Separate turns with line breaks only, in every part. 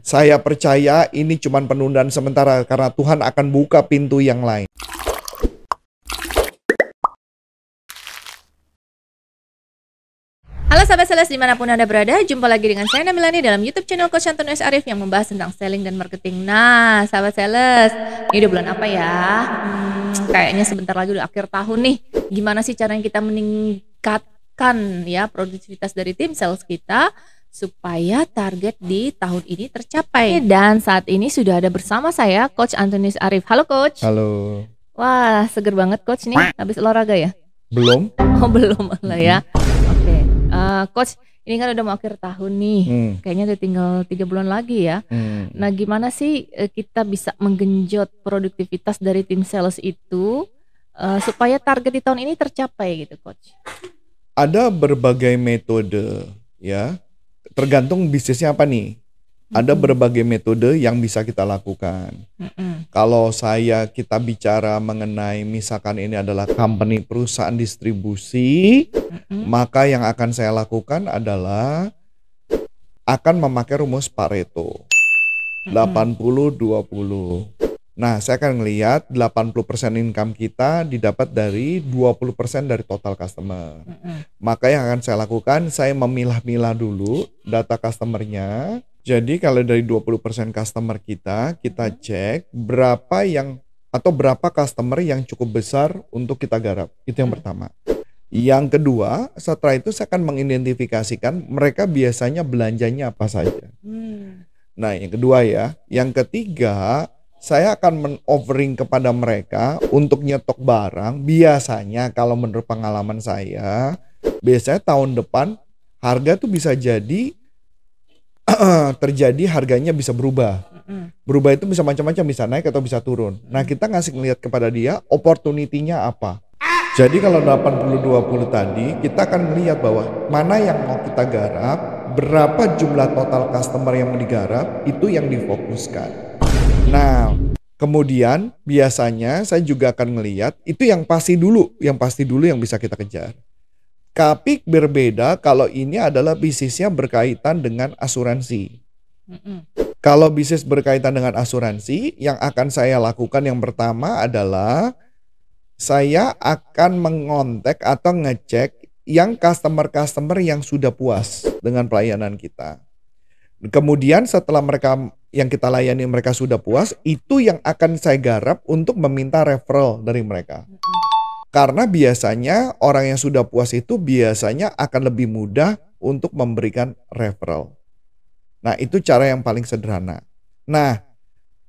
Saya percaya ini cuma penundaan sementara karena Tuhan akan buka pintu yang lain.
Halo sahabat sales dimanapun Anda berada, jumpa lagi dengan saya Namilani dalam YouTube channel Coach Anton S. Arif yang membahas tentang selling dan marketing. Nah, sahabat sales, ini udah bulan apa ya? Hmm, kayaknya sebentar lagi udah akhir tahun nih. Gimana sih caranya kita meningkatkan ya produktivitas dari tim sales kita? supaya target di tahun ini tercapai. Dan saat ini sudah ada bersama saya Coach Antonius Arif. Halo Coach. Halo. Wah, seger banget Coach nih habis olahraga ya? Belum. Oh, belum lah ya. Hmm. Oke. Okay. Uh, eh, Coach, ini kan udah mau akhir tahun nih. Hmm. Kayaknya udah tinggal tiga bulan lagi ya. Hmm. Nah, gimana sih eh, kita bisa menggenjot produktivitas dari tim sales itu uh, supaya target di tahun ini tercapai gitu, Coach?
Ada berbagai metode ya tergantung bisnisnya apa nih. Ada berbagai metode yang bisa kita lakukan. Mm-hmm. Kalau saya kita bicara mengenai misalkan ini adalah company perusahaan distribusi, mm-hmm. maka yang akan saya lakukan adalah akan memakai rumus Pareto. 80 20. Nah, saya akan ngelihat 80% income kita didapat dari 20% dari total customer. Mm -hmm. Maka yang akan saya lakukan, saya memilah-milah dulu data customernya. Jadi kalau dari 20% customer kita, kita cek berapa yang atau berapa customer yang cukup besar untuk kita garap. Itu yang mm -hmm. pertama. Yang kedua, setelah itu saya akan mengidentifikasikan mereka biasanya belanjanya apa saja. Hmm. Nah, yang kedua ya. Yang ketiga, saya akan men-offering kepada mereka untuk nyetok barang. Biasanya kalau menurut pengalaman saya, biasanya tahun depan harga tuh bisa jadi terjadi harganya bisa berubah. Berubah itu bisa macam-macam, bisa naik atau bisa turun. Nah, kita ngasih ngelihat kepada dia opportunity-nya apa. Jadi kalau 80-20 tadi, kita akan melihat bahwa mana yang mau kita garap, berapa jumlah total customer yang mau digarap, itu yang difokuskan. Nah, kemudian biasanya saya juga akan melihat itu yang pasti dulu, yang pasti dulu yang bisa kita kejar. Tapi berbeda kalau ini adalah bisnisnya berkaitan dengan asuransi. Kalau bisnis berkaitan dengan asuransi, yang akan saya lakukan yang pertama adalah saya akan mengontek atau ngecek yang customer-customer yang sudah puas dengan pelayanan kita. Kemudian setelah mereka yang kita layani mereka sudah puas, itu yang akan saya garap untuk meminta referral dari mereka. Karena biasanya orang yang sudah puas itu biasanya akan lebih mudah untuk memberikan referral. Nah, itu cara yang paling sederhana. Nah,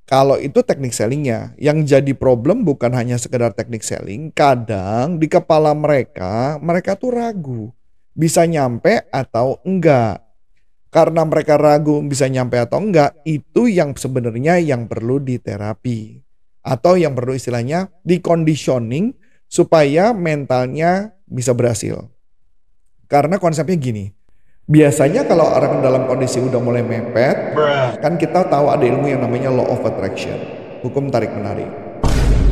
kalau itu teknik sellingnya, yang jadi problem bukan hanya sekedar teknik selling, kadang di kepala mereka, mereka tuh ragu bisa nyampe atau enggak karena mereka ragu bisa nyampe atau enggak, itu yang sebenarnya yang perlu diterapi. Atau yang perlu istilahnya dikondisioning supaya mentalnya bisa berhasil. Karena konsepnya gini, biasanya kalau orang dalam kondisi udah mulai mepet, kan kita tahu ada ilmu yang namanya law of attraction, hukum tarik-menarik.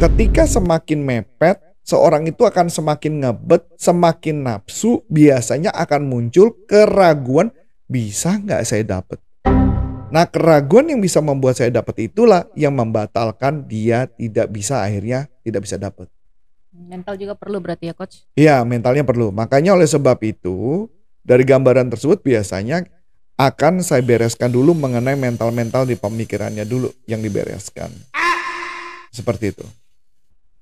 Ketika semakin mepet, seorang itu akan semakin ngebet, semakin nafsu, biasanya akan muncul keraguan bisa nggak saya dapat? Nah keraguan yang bisa membuat saya dapat itulah yang membatalkan dia tidak bisa akhirnya tidak bisa dapat.
Mental juga perlu berarti ya coach?
Iya mentalnya perlu. Makanya oleh sebab itu dari gambaran tersebut biasanya akan saya bereskan dulu mengenai mental-mental di pemikirannya dulu yang dibereskan. Seperti itu.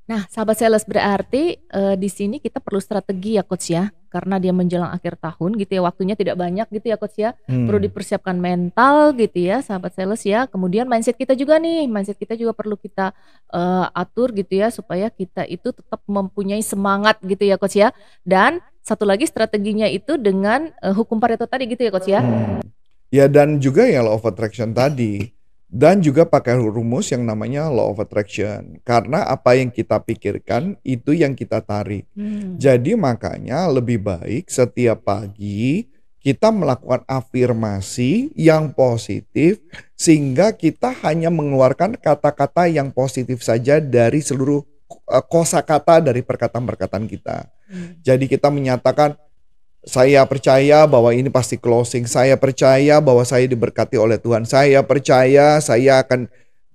Nah, sahabat sales berarti uh, di sini kita perlu strategi ya coach ya. Karena dia menjelang akhir tahun gitu ya, waktunya tidak banyak gitu ya coach ya. Hmm. Perlu dipersiapkan mental gitu ya, sahabat sales ya. Kemudian mindset kita juga nih, mindset kita juga perlu kita uh, atur gitu ya supaya kita itu tetap mempunyai semangat gitu ya coach ya. Dan satu lagi strateginya itu dengan uh, hukum Pareto tadi gitu ya coach ya. Hmm.
Ya dan juga ya law of attraction tadi dan juga pakai rumus yang namanya law of attraction karena apa yang kita pikirkan itu yang kita tarik. Hmm. Jadi makanya lebih baik setiap pagi kita melakukan afirmasi yang positif sehingga kita hanya mengeluarkan kata-kata yang positif saja dari seluruh eh, kosakata dari perkataan-perkataan kita. Hmm. Jadi kita menyatakan saya percaya bahwa ini pasti closing. Saya percaya bahwa saya diberkati oleh Tuhan. Saya percaya saya akan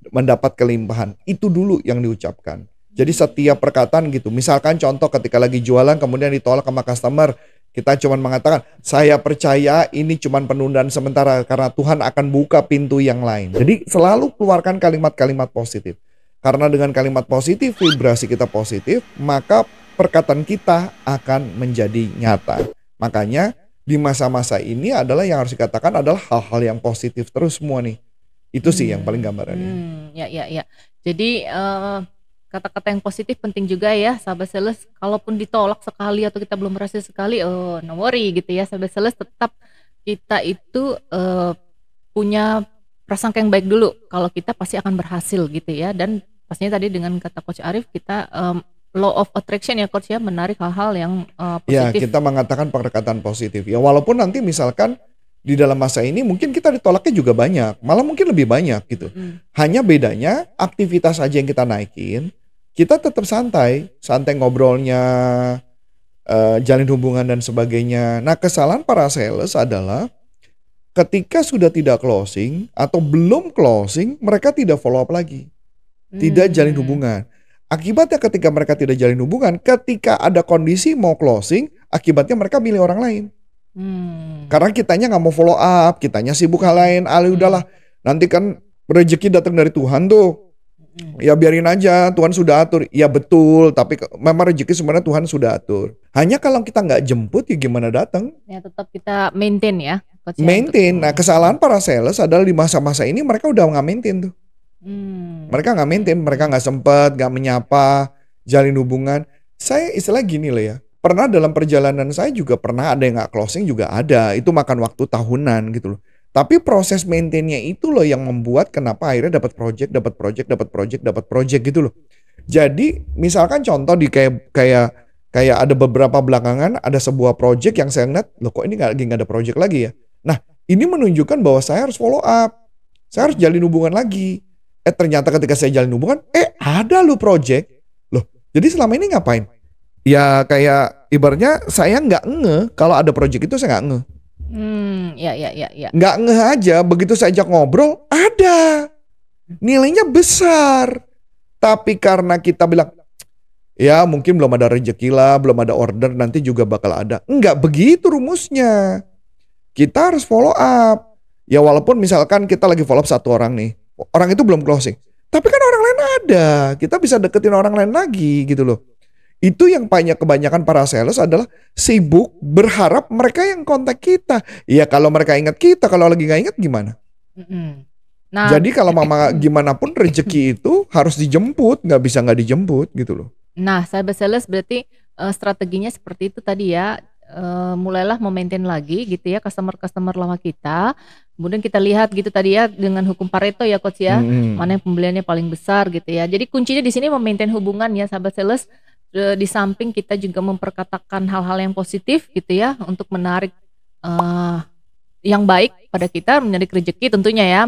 mendapat kelimpahan. Itu dulu yang diucapkan. Jadi setiap perkataan gitu. Misalkan contoh ketika lagi jualan kemudian ditolak sama customer, kita cuma mengatakan, saya percaya ini cuma penundaan sementara karena Tuhan akan buka pintu yang lain. Jadi selalu keluarkan kalimat-kalimat positif. Karena dengan kalimat positif, vibrasi kita positif, maka perkataan kita akan menjadi nyata. Makanya di masa-masa ini adalah yang harus dikatakan adalah hal-hal yang positif terus semua nih. Itu sih hmm. yang paling gambarannya. Hmm,
ya ya ya. Jadi kata eh, kata-kata yang positif penting juga ya sahabat sales. Kalaupun ditolak sekali atau kita belum berhasil sekali, oh no worry gitu ya sahabat sales tetap kita itu uh, punya prasangka yang baik dulu. Kalau kita pasti akan berhasil gitu ya dan pastinya tadi dengan kata Coach Arif kita um, law of attraction ya coach ya menarik hal-hal yang uh, positif. Ya, kita
mengatakan perkataan positif. Ya walaupun nanti misalkan di dalam masa ini mungkin kita ditolaknya juga banyak, malah mungkin lebih banyak gitu. Mm. Hanya bedanya aktivitas aja yang kita naikin, kita tetap santai, santai ngobrolnya, uh, jalin hubungan dan sebagainya. Nah, kesalahan para sales adalah ketika sudah tidak closing atau belum closing, mereka tidak follow up lagi. Tidak jalin hubungan. Akibatnya ketika mereka tidak jalin hubungan, ketika ada kondisi mau closing, akibatnya mereka milih orang lain. Hmm. Karena kitanya nggak mau follow up, kitanya sibuk hal lain. Ali ah, hmm. udahlah, nanti kan rezeki datang dari Tuhan tuh. Hmm. Ya biarin aja, Tuhan sudah atur. Ya betul, tapi memang rezeki sebenarnya Tuhan sudah atur. Hanya kalau kita nggak jemput ya gimana datang?
Ya tetap kita maintain ya. ya maintain.
Nah kesalahan para sales adalah di masa-masa ini mereka udah nggak maintain tuh.
Hmm.
Mereka nggak maintain, mereka nggak sempat, nggak menyapa, jalin hubungan. Saya istilah gini loh ya. Pernah dalam perjalanan saya juga pernah ada yang nggak closing juga ada. Itu makan waktu tahunan gitu loh. Tapi proses maintainnya itu loh yang membuat kenapa akhirnya dapat project, dapat project, dapat project, dapat project gitu loh. Jadi misalkan contoh di kayak kayak kayak ada beberapa belakangan ada sebuah project yang saya ngeliat loh kok ini gak, lagi nggak ada project lagi ya. Nah ini menunjukkan bahwa saya harus follow up, saya harus jalin hubungan lagi Eh ternyata ketika saya jalan hubungan, eh ada lu project. Loh, jadi selama ini ngapain? Ya kayak ibarnya saya nggak nge kalau ada project itu saya nggak nge.
Hmm, ya ya ya ya. Nggak
nge aja, begitu saya ajak ngobrol, ada. Nilainya besar. Tapi karena kita bilang, ya mungkin belum ada rejeki lah, belum ada order, nanti juga bakal ada. nggak begitu rumusnya. Kita harus follow up. Ya walaupun misalkan kita lagi follow up satu orang nih, orang itu belum closing. Tapi kan orang lain ada, kita bisa deketin orang lain lagi gitu loh. Itu yang banyak kebanyakan para sales adalah sibuk berharap mereka yang kontak kita. Ya kalau mereka ingat kita, kalau lagi nggak ingat gimana? Nah, Jadi kalau mama gimana pun rezeki itu harus dijemput, nggak bisa nggak dijemput gitu loh.
Nah, sahabat sales berarti uh, strateginya seperti itu tadi ya uh, mulailah memaintain lagi gitu ya customer-customer lama kita. Kemudian kita lihat gitu tadi ya dengan hukum Pareto ya coach ya, hmm. mana yang pembeliannya paling besar gitu ya. Jadi kuncinya di sini memaintain hubungan ya sahabat sales uh, di samping kita juga memperkatakan hal-hal yang positif gitu ya untuk menarik uh, yang baik pada kita menarik rezeki tentunya ya.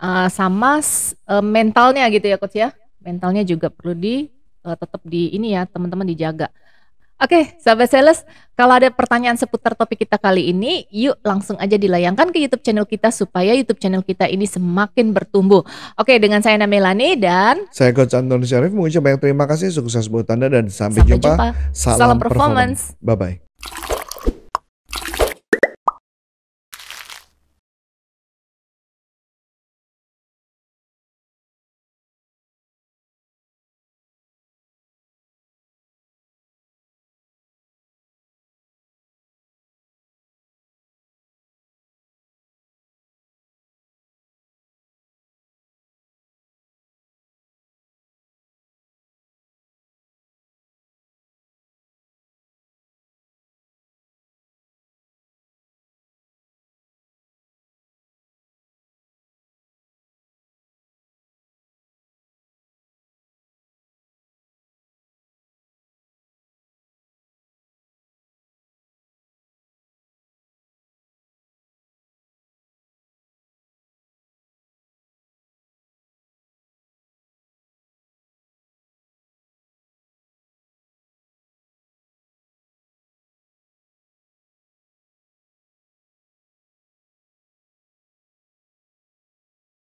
Uh, sama uh, mentalnya gitu ya coach ya. Mentalnya juga perlu di uh, tetap di ini ya teman-teman dijaga. Oke, okay, sahabat sales, kalau ada pertanyaan seputar topik kita kali ini, yuk langsung aja dilayangkan ke YouTube channel kita supaya YouTube channel kita ini semakin bertumbuh. Oke, okay, dengan saya Nama Melani dan
saya Coach Anton Syarif mengucapkan terima kasih, sukses buat Anda dan sampai, sampai jumpa. jumpa. Salam, Salam performance. Bye bye.